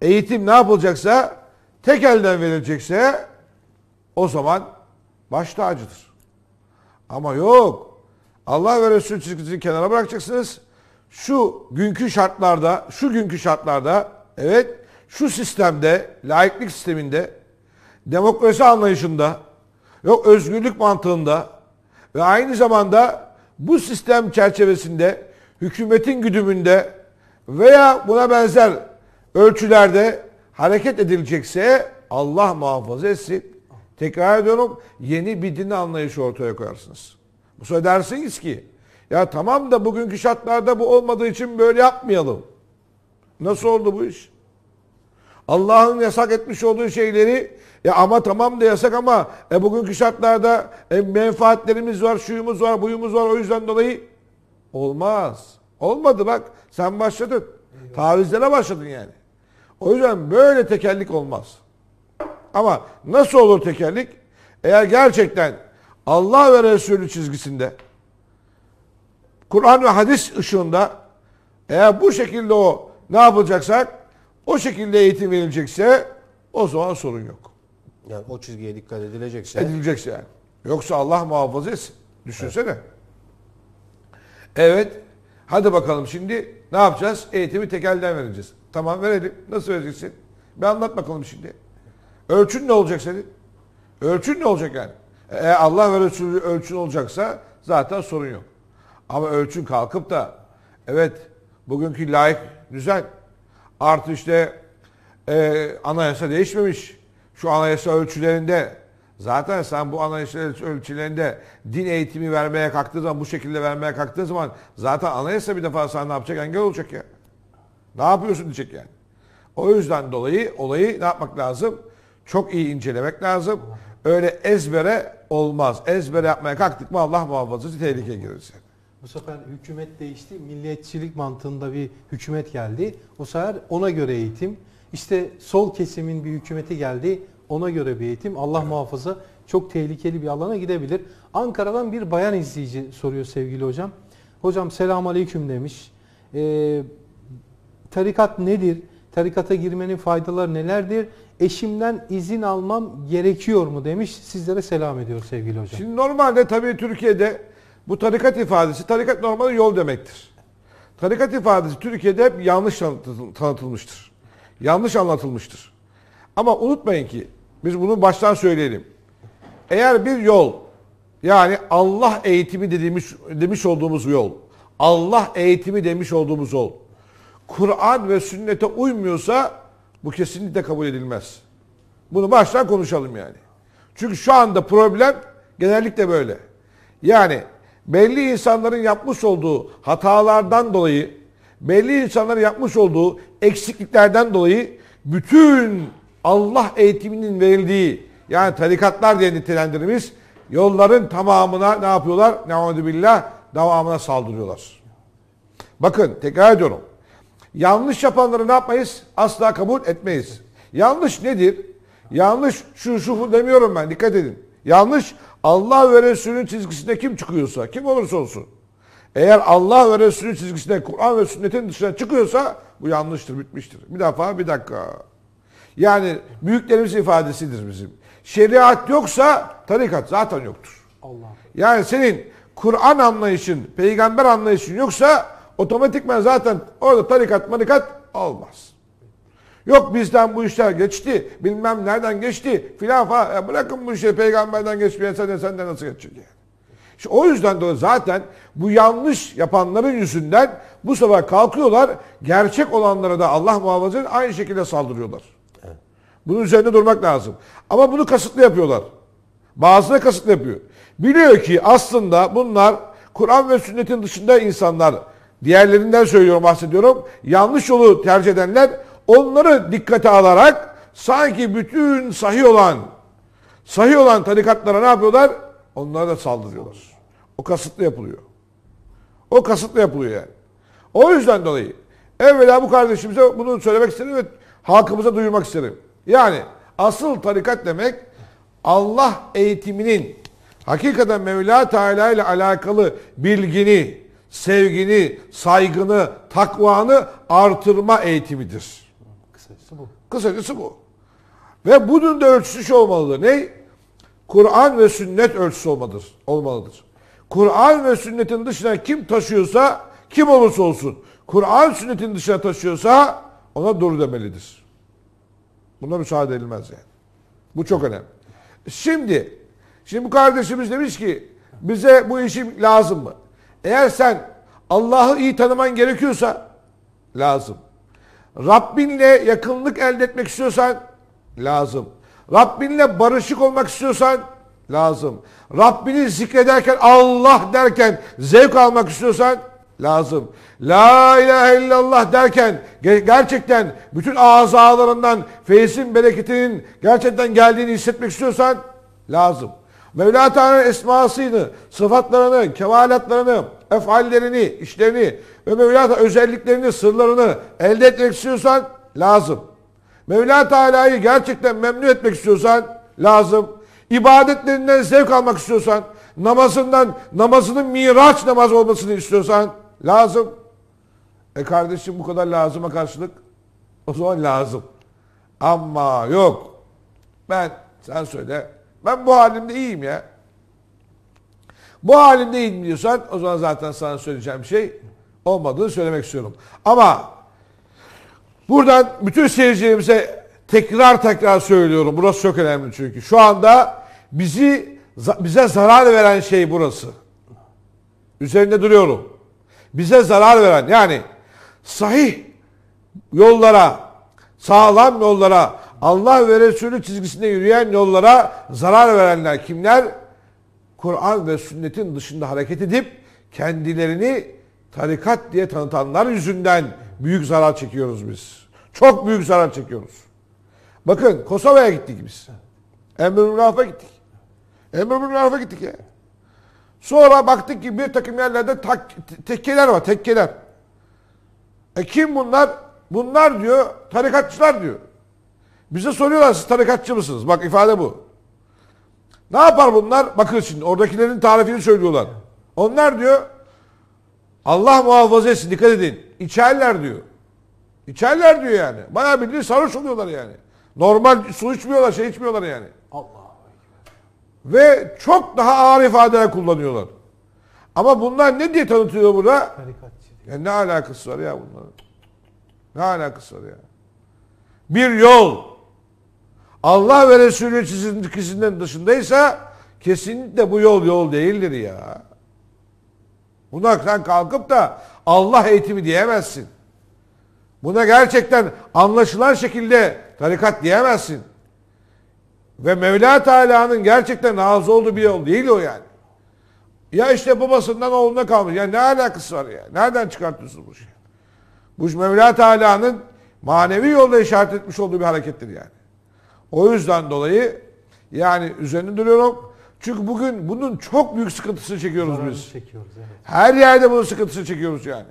eğitim ne yapılacaksa tek elden verilecekse o zaman baş tacıdır. Ama yok. Allah ve Resul çizgisini kenara bırakacaksınız şu günkü şartlarda, şu günkü şartlarda evet şu sistemde, laiklik sisteminde, demokrasi anlayışında, yok özgürlük mantığında ve aynı zamanda bu sistem çerçevesinde hükümetin güdümünde veya buna benzer ölçülerde hareket edilecekse Allah muhafaza etsin. Tekrar ediyorum yeni bir din anlayışı ortaya koyarsınız. Bu sefer dersiniz ki ya tamam da bugünkü şartlarda bu olmadığı için böyle yapmayalım. Nasıl oldu bu iş? Allah'ın yasak etmiş olduğu şeyleri ya ama tamam da yasak ama e, bugünkü şartlarda e, menfaatlerimiz var, şuyumuz var, buyumuz var o yüzden dolayı olmaz. Olmadı bak sen başladın. Tavizlere başladın yani. O yüzden böyle tekerlik olmaz. Ama nasıl olur tekerlik? Eğer gerçekten Allah ve Resulü çizgisinde Kur'an ve hadis ışığında eğer bu şekilde o ne yapılacaksak o şekilde eğitim verilecekse o zaman sorun yok. Yani o çizgiye dikkat edilecekse. Edilecekse yani. Yoksa Allah muhafaza etsin. Düşünsene. Evet. Hadi bakalım şimdi ne yapacağız? Eğitimi tekelden vereceğiz. Tamam verelim. Nasıl vereceksin? Bir anlat bakalım şimdi. Ölçün ne olacak senin? Ölçün ne olacak yani? Eğer Allah ve Resulü ölçün olacaksa zaten sorun yok. Ama ölçün kalkıp da evet bugünkü layık düzen artı işte e, anayasa değişmemiş. Şu anayasa ölçülerinde zaten sen bu anayasa ölçülerinde din eğitimi vermeye kalktığı zaman bu şekilde vermeye kalktığı zaman zaten anayasa bir defa sen ne yapacak engel olacak ya. Ne yapıyorsun diyecek yani. O yüzden dolayı olayı ne yapmak lazım? Çok iyi incelemek lazım. Öyle ezbere olmaz. Ezbere yapmaya kalktık mı Allah muhafaza tehlikeye gireriz. Bu sefer hükümet değişti. Milliyetçilik mantığında bir hükümet geldi. O sefer ona göre eğitim. İşte sol kesimin bir hükümeti geldi. Ona göre bir eğitim. Allah muhafaza çok tehlikeli bir alana gidebilir. Ankara'dan bir bayan izleyici soruyor sevgili hocam. Hocam selam aleyküm demiş. Ee, tarikat nedir? Tarikata girmenin faydaları nelerdir? Eşimden izin almam gerekiyor mu demiş. Sizlere selam ediyor sevgili hocam. Şimdi normalde tabii Türkiye'de bu tarikat ifadesi, tarikat normalde yol demektir. Tarikat ifadesi Türkiye'de hep yanlış tanıtılmıştır. Yanlış anlatılmıştır. Ama unutmayın ki biz bunu baştan söyleyelim. Eğer bir yol yani Allah eğitimi dediğimiz demiş olduğumuz yol, Allah eğitimi demiş olduğumuz yol Kur'an ve sünnete uymuyorsa bu kesinlikle kabul edilmez. Bunu baştan konuşalım yani. Çünkü şu anda problem genellikle böyle. Yani belli insanların yapmış olduğu hatalardan dolayı, belli insanların yapmış olduğu eksikliklerden dolayı bütün Allah eğitiminin verildiği yani tarikatlar diye nitelendirilmiş yolların tamamına ne yapıyorlar? Ne'udübillah devamına saldırıyorlar. Bakın tekrar ediyorum. Yanlış yapanları ne yapmayız? Asla kabul etmeyiz. Yanlış nedir? Yanlış şu şu demiyorum ben dikkat edin. Yanlış Allah ve Resulünün çizgisinde kim çıkıyorsa, kim olursa olsun. Eğer Allah ve Resulünün çizgisinde Kur'an ve sünnetin dışına çıkıyorsa bu yanlıştır, bitmiştir. Bir defa bir dakika. Yani büyüklerimiz ifadesidir bizim. Şeriat yoksa tarikat zaten yoktur. Allah. Yani senin Kur'an anlayışın, peygamber anlayışın yoksa otomatikman zaten orada tarikat marikat olmaz. Yok bizden bu işler geçti. Bilmem nereden geçti. Filan falan. Ya bırakın bu işi peygamberden geçmeyen sen de senden nasıl geçecek yani. İşte o yüzden de zaten bu yanlış yapanların yüzünden bu sabah kalkıyorlar. Gerçek olanlara da Allah muhafaza aynı şekilde saldırıyorlar. Evet. Bunun üzerinde durmak lazım. Ama bunu kasıtlı yapıyorlar. Bazıları kasıtlı yapıyor. Biliyor ki aslında bunlar Kur'an ve sünnetin dışında insanlar. Diğerlerinden söylüyorum bahsediyorum. Yanlış yolu tercih edenler Onları dikkate alarak sanki bütün sahih olan sahih olan tarikatlara ne yapıyorlar? Onlara da saldırıyorlar. O kasıtlı yapılıyor. O kasıtlı yapılıyor yani. O yüzden dolayı evvela bu kardeşimize bunu söylemek isterim ve halkımıza duyurmak isterim. Yani asıl tarikat demek Allah eğitiminin hakikaten Mevla Teala ile alakalı bilgini, sevgini, saygını, takvanı artırma eğitimidir. Kısacası bu. Kısacası bu. Ve bunun da ölçüsü olmalıdır. Ne? Kur'an ve sünnet ölçüsü olmalıdır. olmalıdır. Kur'an ve sünnetin dışına kim taşıyorsa kim olursa olsun Kur'an sünnetin dışına taşıyorsa ona doğru demelidir. Buna müsaade edilmez yani. Bu çok önemli. Şimdi şimdi bu kardeşimiz demiş ki bize bu işim lazım mı? Eğer sen Allah'ı iyi tanıman gerekiyorsa lazım. Rabbinle yakınlık elde etmek istiyorsan lazım. Rabbinle barışık olmak istiyorsan lazım. Rabbini zikrederken Allah derken zevk almak istiyorsan lazım. La ilahe illallah derken gerçekten bütün azalarından feyzin bereketinin gerçekten geldiğini hissetmek istiyorsan lazım. Mevla Teala'nın esmasını, sıfatlarını, kevalatlarını efallerini, işlerini ve Mevla özelliklerini, sırlarını elde etmek istiyorsan lazım. Mevla Teala'yı gerçekten memnun etmek istiyorsan lazım. İbadetlerinden zevk almak istiyorsan, namazından, namazının miraç namaz olmasını istiyorsan lazım. E kardeşim bu kadar lazıma karşılık o zaman lazım. Ama yok. Ben sen söyle. Ben bu halimde iyiyim ya. Bu halinde değil o zaman zaten sana söyleyeceğim bir şey olmadığını söylemek istiyorum. Ama buradan bütün seyircilerimize tekrar tekrar söylüyorum. Burası çok önemli çünkü. Şu anda bizi bize zarar veren şey burası. Üzerinde duruyorum. Bize zarar veren yani sahih yollara, sağlam yollara, Allah ve Resulü çizgisinde yürüyen yollara zarar verenler kimler? Kur'an ve sünnetin dışında hareket edip kendilerini tarikat diye tanıtanlar yüzünden büyük zarar çekiyoruz biz. Çok büyük zarar çekiyoruz. Bakın Kosova'ya gittik biz. Emr-i gittik. Emr-i gittik ya. Sonra baktık ki bir takım yerlerde tak, tekkeler var, tekkeler. E kim bunlar? Bunlar diyor tarikatçılar diyor. Bize soruyorlar siz tarikatçı mısınız? Bak ifade bu. Ne yapar bunlar? Bakın şimdi oradakilerin tarifini söylüyorlar. Onlar diyor Allah muhafaza etsin dikkat edin. İçerler diyor. İçerler diyor yani. Bayağı bildiğin sarhoş oluyorlar yani. Normal su içmiyorlar, şey içmiyorlar yani. Allah. Ve çok daha ağır ifadeler kullanıyorlar. Ama bunlar ne diye tanıtıyor burada? Ya ne alakası var ya bunların? Ne alakası var ya? Bir yol Allah ve Resulü sizin dışındaysa kesinlikle bu yol yol değildir ya. Bunaktan kalkıp da Allah eğitimi diyemezsin. Buna gerçekten anlaşılan şekilde tarikat diyemezsin. Ve Mevla Teala'nın gerçekten razı olduğu bir yol değil o yani. Ya işte babasından oğluna kalmış. Ya ne alakası var ya? Nereden çıkartıyorsun bu şey? Bu Mevla Teala'nın manevi yolda işaret etmiş olduğu bir harekettir yani. O yüzden dolayı yani üzerinde duruyorum. Çünkü bugün bunun çok büyük sıkıntısını çekiyoruz Zararını biz. Çekiyoruz, evet. Her yerde bunun sıkıntısını çekiyoruz yani.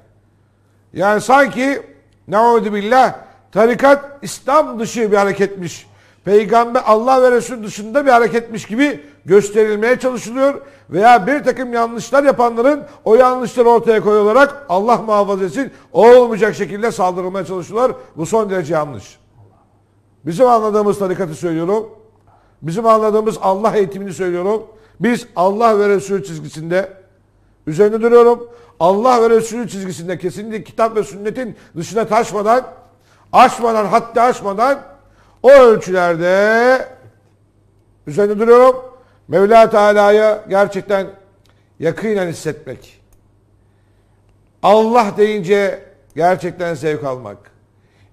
Yani sanki ne billah tarikat İslam dışı bir hareketmiş. Peygamber Allah ve Resul dışında bir hareketmiş gibi gösterilmeye çalışılıyor. Veya bir takım yanlışlar yapanların o yanlışları ortaya koyularak Allah muhafaza etsin olmayacak şekilde saldırılmaya çalışıyorlar. Bu son derece yanlış. Bizim anladığımız tarikatı söylüyorum. Bizim anladığımız Allah eğitimini söylüyorum. Biz Allah ve Resulü çizgisinde üzerinde duruyorum. Allah ve Resulü çizgisinde kesinlikle kitap ve sünnetin dışına taşmadan, açmadan, hatta açmadan o ölçülerde üzerinde duruyorum. Mevla Teala'yı gerçekten yakinen hissetmek. Allah deyince gerçekten zevk almak.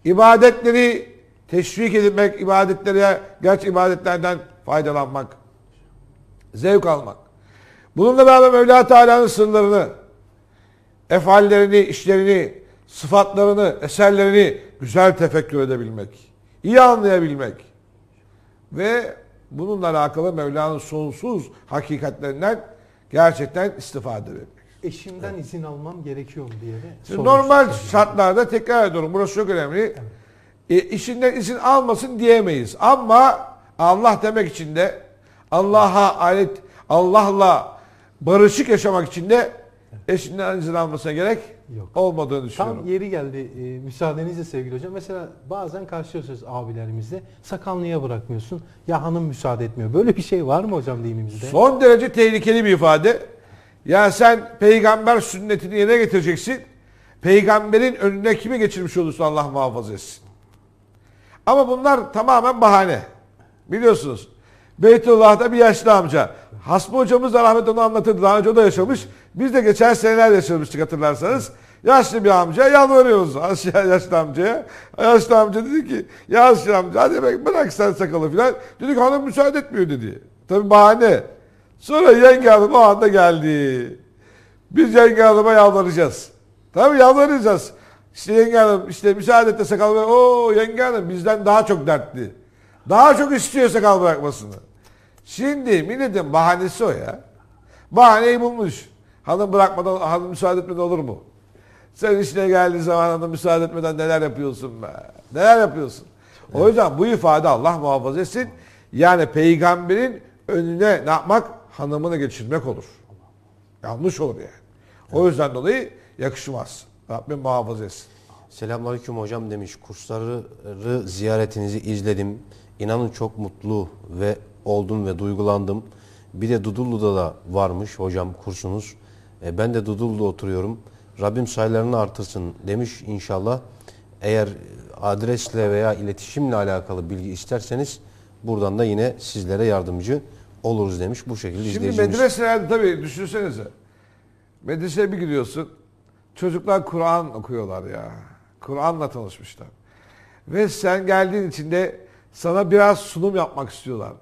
İbadetleri Teşvik edilmek, ibadetlere, gerç ibadetlerden faydalanmak. Zevk almak. Bununla beraber Mevla Teala'nın sırlarını, efallerini, işlerini, sıfatlarını, eserlerini güzel tefekkür edebilmek. iyi anlayabilmek. Ve bununla alakalı Mevla'nın sonsuz hakikatlerinden gerçekten istifade edebilmek. Eşimden evet. izin almam gerekiyor diye de Normal şartlarda tekrar ediyorum. Burası çok önemli. Evet e, işinden izin almasın diyemeyiz. Ama Allah demek için de Allah'a alet Allah'la barışık yaşamak için de eşinden izin almasına gerek Yok. olmadığını düşünüyorum. Tam yeri geldi e, müsaadenizle sevgili hocam. Mesela bazen karşılıyorsunuz abilerimizle sakallıya bırakmıyorsun ya hanım müsaade etmiyor. Böyle bir şey var mı hocam dinimizde? Son derece tehlikeli bir ifade. Ya sen peygamber sünnetini yerine getireceksin. Peygamberin önüne kimi geçirmiş olursun Allah muhafaza etsin. Ama bunlar tamamen bahane. Biliyorsunuz. Beytullah'da bir yaşlı amca. Hasbi hocamız da rahmet onu anlatırdı. Daha önce o da yaşamış. Biz de geçen seneler yaşamıştık hatırlarsanız. Yaşlı bir amca yalvarıyoruz yaşlı amcaya. Yaşlı amca dedi ki yaşlı amca hadi bırak sen sakalı filan. Dedi ki hanım müsaade etmiyor dedi. Tabi bahane. Sonra yenge hanım o anda geldi. Biz yenge hanıma yalvaracağız. Tabi yalvaracağız. İşte yenge hanım işte müsaade et de sakal bırak. Oo yenge hanım bizden daha çok dertli. Daha çok istiyor sakal bırakmasını. Şimdi milletin bahanesi o ya. Bahaneyi bulmuş. Hanım bırakmadan, hanım müsaade etmeden olur mu? Sen işine geldiği zaman hanım müsaade etmeden neler yapıyorsun be? Neler yapıyorsun? Evet. O yüzden bu ifade Allah muhafaza etsin. Yani peygamberin önüne ne yapmak? Hanımını geçirmek olur. Yanlış olur yani. O yüzden dolayı yakışmaz. Rabbim muhafaza etsin. Selamünaleyküm hocam demiş. Kursları ziyaretinizi izledim. İnanın çok mutlu ve oldum ve duygulandım. Bir de Dudullu'da da varmış hocam kursunuz. E, ben de Dudullu'da oturuyorum. Rabbim sayılarını artırsın demiş inşallah. Eğer adresle veya iletişimle alakalı bilgi isterseniz buradan da yine sizlere yardımcı oluruz demiş. Bu şekilde Şimdi izleyicimiz. Şimdi medreselerde tabii düşünsenize. Medreseye bir gidiyorsun. Çocuklar Kur'an okuyorlar ya. Kur'an'la tanışmışlar. Ve sen geldiğin için de sana biraz sunum yapmak istiyorlar.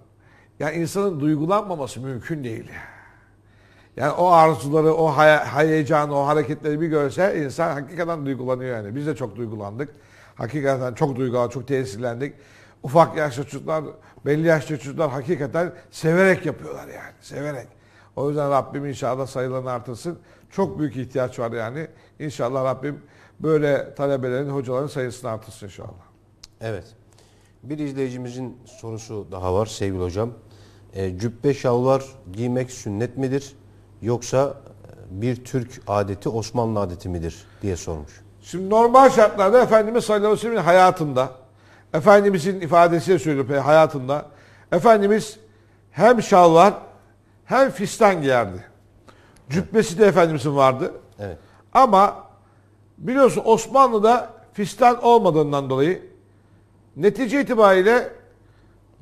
Yani insanın duygulanmaması mümkün değil. Yani o arzuları, o heyecanı, o hareketleri bir görse insan hakikaten duygulanıyor yani. Biz de çok duygulandık. Hakikaten çok duygulandık, çok tesirlendik. Ufak yaşlı çocuklar, belli yaşlı çocuklar hakikaten severek yapıyorlar yani. Severek. O yüzden Rabbim inşallah sayılarını artırsın. Çok büyük ihtiyaç var yani. İnşallah Rabbim böyle talebelerin, hocaların sayısını artırsın inşallah. Evet. Bir izleyicimizin sorusu daha var sevgili hocam. E, cübbe şalvar giymek sünnet midir? Yoksa e, bir Türk adeti Osmanlı adeti midir diye sormuş. Şimdi normal şartlarda Efendimiz sallallahu aleyhi ve sellem'in hayatında, Efendimizin ifadesiyle söylüyorum hayatında, Efendimiz hem şalvar hem fistan giyerdi. Cübbesi de Efendimizin vardı. Evet. Ama biliyorsun Osmanlı'da fistan olmadığından dolayı netice itibariyle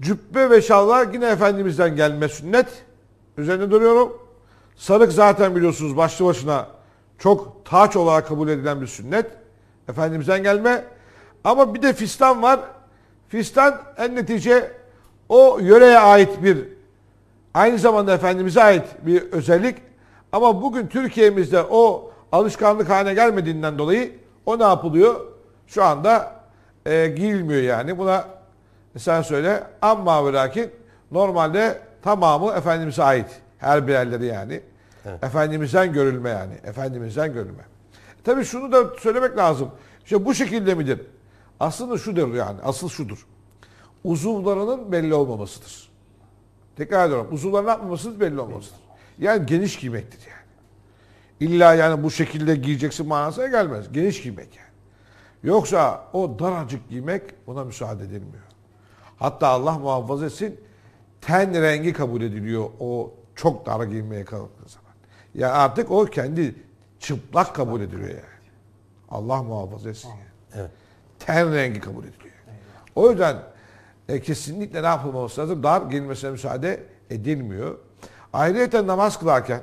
cübbe ve şallar yine Efendimiz'den gelme sünnet. üzerinde duruyorum. Sarık zaten biliyorsunuz başlı başına çok taç olarak kabul edilen bir sünnet. Efendimiz'den gelme. Ama bir de fistan var. Fistan en netice o yöreye ait bir aynı zamanda Efendimiz'e ait bir özellik. Ama bugün Türkiye'mizde o alışkanlık haline gelmediğinden dolayı o ne yapılıyor? Şu anda e, girilmiyor yani. Buna sen söyle ama ve lakin normalde tamamı Efendimiz'e ait. Her birerleri yani. Evet. Efendimiz'den görülme yani. Efendimiz'den görülme. E, tabii şunu da söylemek lazım. İşte bu şekilde midir? Aslında şudur yani. Asıl şudur. Uzuvlarının belli olmamasıdır. Tekrar ediyorum. Uzuvların yapmamasıdır belli olmamasıdır. Yani geniş giymektir yani. İlla yani bu şekilde giyeceksin manasına gelmez. Geniş giymek yani. Yoksa o daracık giymek buna müsaade edilmiyor. Hatta Allah muhafaza etsin ten rengi kabul ediliyor o çok dar giymeye kalktığı zaman. Ya yani artık o kendi çıplak kabul ediliyor yani. Allah muhafaza etsin. Evet. Ten rengi kabul ediliyor. O yüzden e, kesinlikle ne yapılması lazım? Dar giyilmesine müsaade edilmiyor. Ayrıca namaz kılarken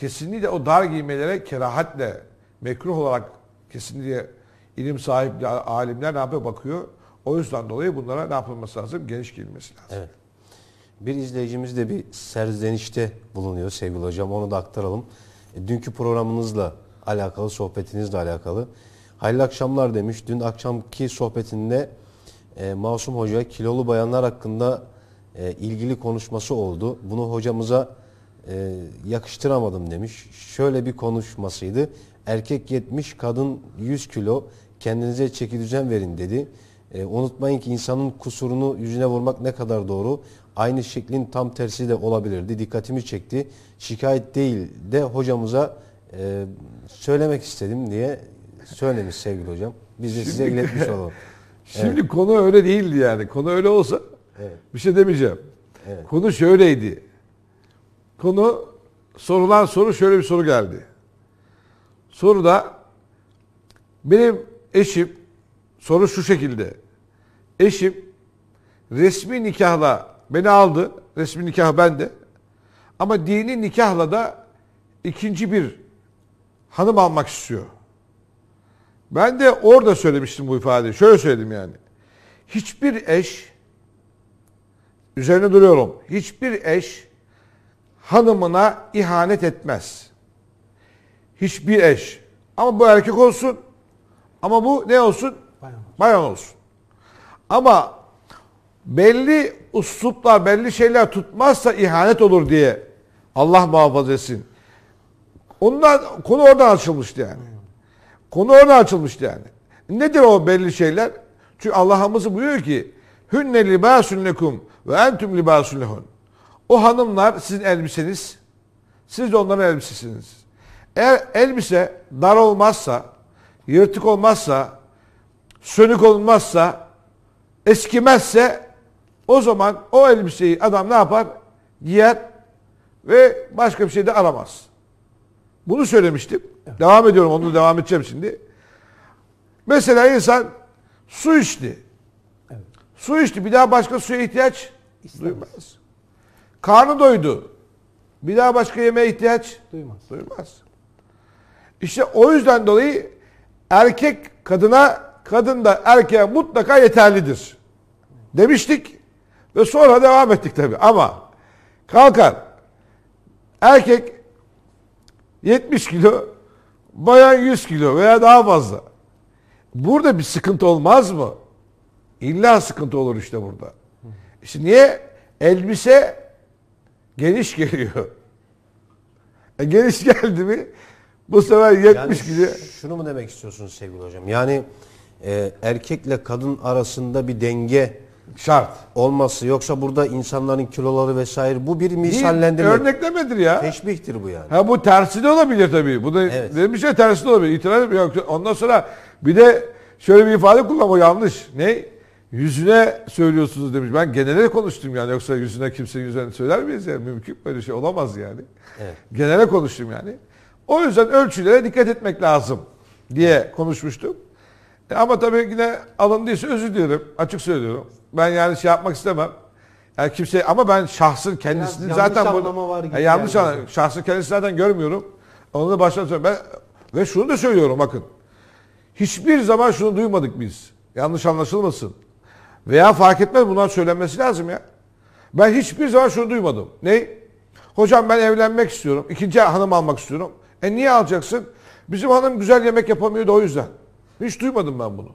kesinlikle o dar giymelere kerahatle, mekruh olarak kesinlikle ilim sahibi alimler ne yapıyor bakıyor. O yüzden dolayı bunlara ne yapılması lazım? Geniş giyilmesi lazım. Evet. Bir izleyicimiz de bir serzenişte bulunuyor sevgili hocam. Onu da aktaralım. E, dünkü programınızla alakalı, sohbetinizle alakalı. Hayırlı akşamlar demiş. Dün akşamki sohbetinde e, Masum Hoca kilolu bayanlar hakkında e, ilgili konuşması oldu. Bunu hocamıza e, yakıştıramadım demiş. Şöyle bir konuşmasıydı. Erkek 70, kadın 100 kilo kendinize çeki düzen verin dedi. E, unutmayın ki insanın kusurunu yüzüne vurmak ne kadar doğru. Aynı şeklin tam tersi de olabilirdi. Dikkatimi çekti. Şikayet değil de hocamıza e, söylemek istedim diye söylemiş sevgili hocam. Biz de size iletmiş olalım. Şimdi evet. konu öyle değildi yani. Konu öyle olsa evet. bir şey demeyeceğim. Evet. Konu şöyleydi. Konu sorulan soru şöyle bir soru geldi. Soru da benim eşim soru şu şekilde. Eşim resmi nikahla beni aldı. Resmi nikah bende. Ama dini nikahla da ikinci bir hanım almak istiyor. Ben de orada söylemiştim bu ifadeyi. Şöyle söyledim yani. Hiçbir eş üzerine duruyorum. Hiçbir eş hanımına ihanet etmez. Hiçbir eş. Ama bu erkek olsun. Ama bu ne olsun? Bayan olsun. Bayan olsun. Ama belli usluplar, belli şeyler tutmazsa ihanet olur diye Allah muhafaza etsin. Ondan konu oradan açılmıştı yani. Konu oradan açılmıştı yani. Nedir o belli şeyler? Çünkü Allah'ımız buyuruyor ki hünne libasun lekum ve entum libasun lehun. O hanımlar sizin elbiseniz, siz de onların elbisesiniz. Eğer elbise dar olmazsa, yırtık olmazsa, sönük olmazsa, eskimezse o zaman o elbiseyi adam ne yapar? Giyer ve başka bir şey de aramaz. Bunu söylemiştim. Devam ediyorum. Onu devam edeceğim şimdi. Mesela insan su içti. Su içti. Bir daha başka suya ihtiyaç İstemez. duymaz. Karnı doydu. Bir daha başka yemeğe ihtiyaç duymaz. duymaz. İşte o yüzden dolayı erkek kadına, kadın da erkeğe mutlaka yeterlidir. Demiştik ve sonra devam ettik tabi. Ama kalkar erkek 70 kilo, bayan 100 kilo veya daha fazla. Burada bir sıkıntı olmaz mı? İlla sıkıntı olur işte burada. İşte niye? Elbise Geniş geliyor. E, geniş geldi mi bu sefer 70 yani gidiyor. Şunu mu demek istiyorsunuz sevgili hocam? Yani e, erkekle kadın arasında bir denge şart olması yoksa burada insanların kiloları vesaire bu bir misallendirme. Değil, örneklemedir ya. Teşbihtir bu yani. Ha bu tersi de olabilir tabii. Bu da evet. dedim şey tersi de olabilir. İtiraz yok. Ondan sonra bir de şöyle bir ifade kullanma yanlış. Ne? Yüzüne söylüyorsunuz demiş. Ben genele konuştum yani. Yoksa yüzüne kimse yüzüne söyler miyiz ya? Mümkün böyle şey olamaz yani. Evet. Genele konuştum yani. O yüzden ölçülere dikkat etmek lazım diye konuşmuştuk. E ama tabii yine alındıysa özür diliyorum. Açık söylüyorum. Ben yani şey yapmak istemem. Yani kimse ama ben şahsın kendisini Biraz zaten yanlış anlama var gibi. Yani yanlış yani. anlama. Şahsın kendisini zaten görmüyorum. Onu da baştan söylüyorum. Ben ve şunu da söylüyorum bakın. Hiçbir zaman şunu duymadık biz. Yanlış anlaşılmasın. Veya fark etmez bunlar söylenmesi lazım ya. Ben hiçbir zaman şunu duymadım. Ne? Hocam ben evlenmek istiyorum. İkinci hanım almak istiyorum. E niye alacaksın? Bizim hanım güzel yemek yapamıyor da o yüzden. Hiç duymadım ben bunu.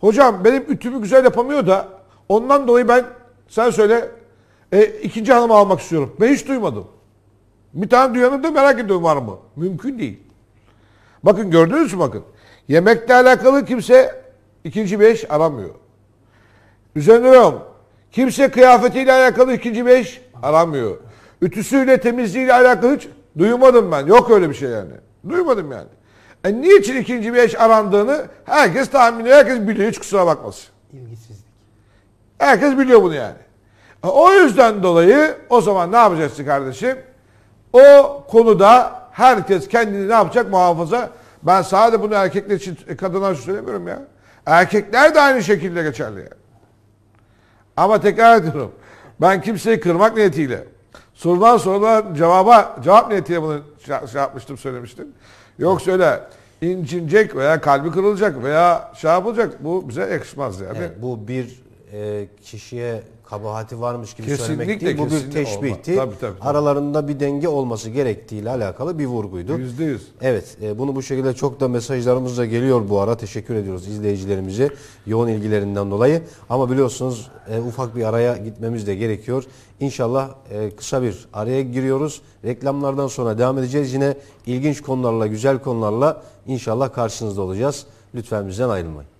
Hocam benim ütümü güzel yapamıyor da ondan dolayı ben sen söyle e, ikinci hanımı almak istiyorum. Ben hiç duymadım. Bir tane duyanı da merak ediyorum var mı? Mümkün değil. Bakın gördünüz mü bakın. Yemekle alakalı kimse ikinci beş aramıyor. Üzeniyorum. Kimse kıyafetiyle alakalı ikinci beş aramıyor. Ütüsüyle temizliğiyle alakalı hiç duymadım ben. Yok öyle bir şey yani. Duymadım yani. E niçin ikinci beş arandığını herkes tahmin herkes biliyor. Hiç kusura bakmasın. İlgisizlik. Herkes biliyor bunu yani. E o yüzden dolayı o zaman ne yapacaksın kardeşim? O konuda herkes kendini ne yapacak muhafaza. Ben sadece bunu erkekler için e, kadınlar için söylemiyorum ya. Erkekler de aynı şekilde geçerli yani. Ama tekrar ediyorum. Ben kimseyi kırmak niyetiyle sorulan sorulan cevaba cevap niyetiyle bunu şey, şey yapmıştım söylemiştim. Yoksa öyle incinecek veya kalbi kırılacak veya şey yapılacak bu bize yakışmaz yani. Evet, bu bir e, kişiye kabahati varmış gibi kesinlikle, söylemek değil. Bu bir teşbihti. Tabii, tabii, tabii. Aralarında bir denge olması gerektiğiyle alakalı bir vurguydu. Yüzde yüz. Evet. E, bunu bu şekilde çok da mesajlarımız da geliyor bu ara. Teşekkür ediyoruz izleyicilerimize yoğun ilgilerinden dolayı. Ama biliyorsunuz e, ufak bir araya gitmemiz de gerekiyor. İnşallah e, kısa bir araya giriyoruz. Reklamlardan sonra devam edeceğiz. Yine ilginç konularla, güzel konularla inşallah karşınızda olacağız. Lütfen bizden ayrılmayın.